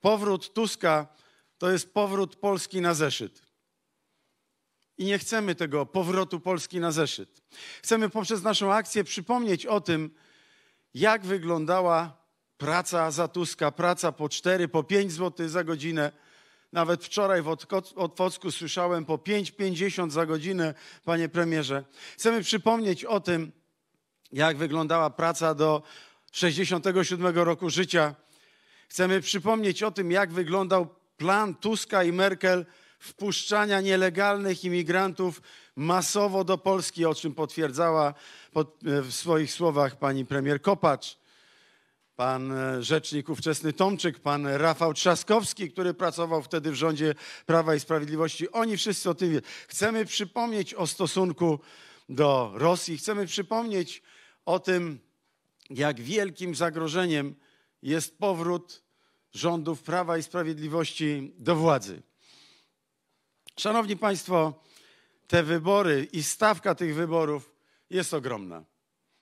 Powrót Tuska to jest powrót Polski na zeszyt. I nie chcemy tego powrotu Polski na zeszyt. Chcemy poprzez naszą akcję przypomnieć o tym, jak wyglądała praca za Tuska, praca po 4, po 5 zł za godzinę. Nawet wczoraj w Otwocku słyszałem po 5,50 za godzinę, panie premierze. Chcemy przypomnieć o tym, jak wyglądała praca do 67 roku życia Chcemy przypomnieć o tym, jak wyglądał plan Tuska i Merkel wpuszczania nielegalnych imigrantów masowo do Polski, o czym potwierdzała e, w swoich słowach pani premier Kopacz, pan e, rzecznik ówczesny Tomczyk, pan Rafał Trzaskowski, który pracował wtedy w rządzie Prawa i Sprawiedliwości. Oni wszyscy o tym wiedzą. Chcemy przypomnieć o stosunku do Rosji, chcemy przypomnieć o tym, jak wielkim zagrożeniem jest powrót rządów Prawa i Sprawiedliwości do władzy. Szanowni Państwo, te wybory i stawka tych wyborów jest ogromna.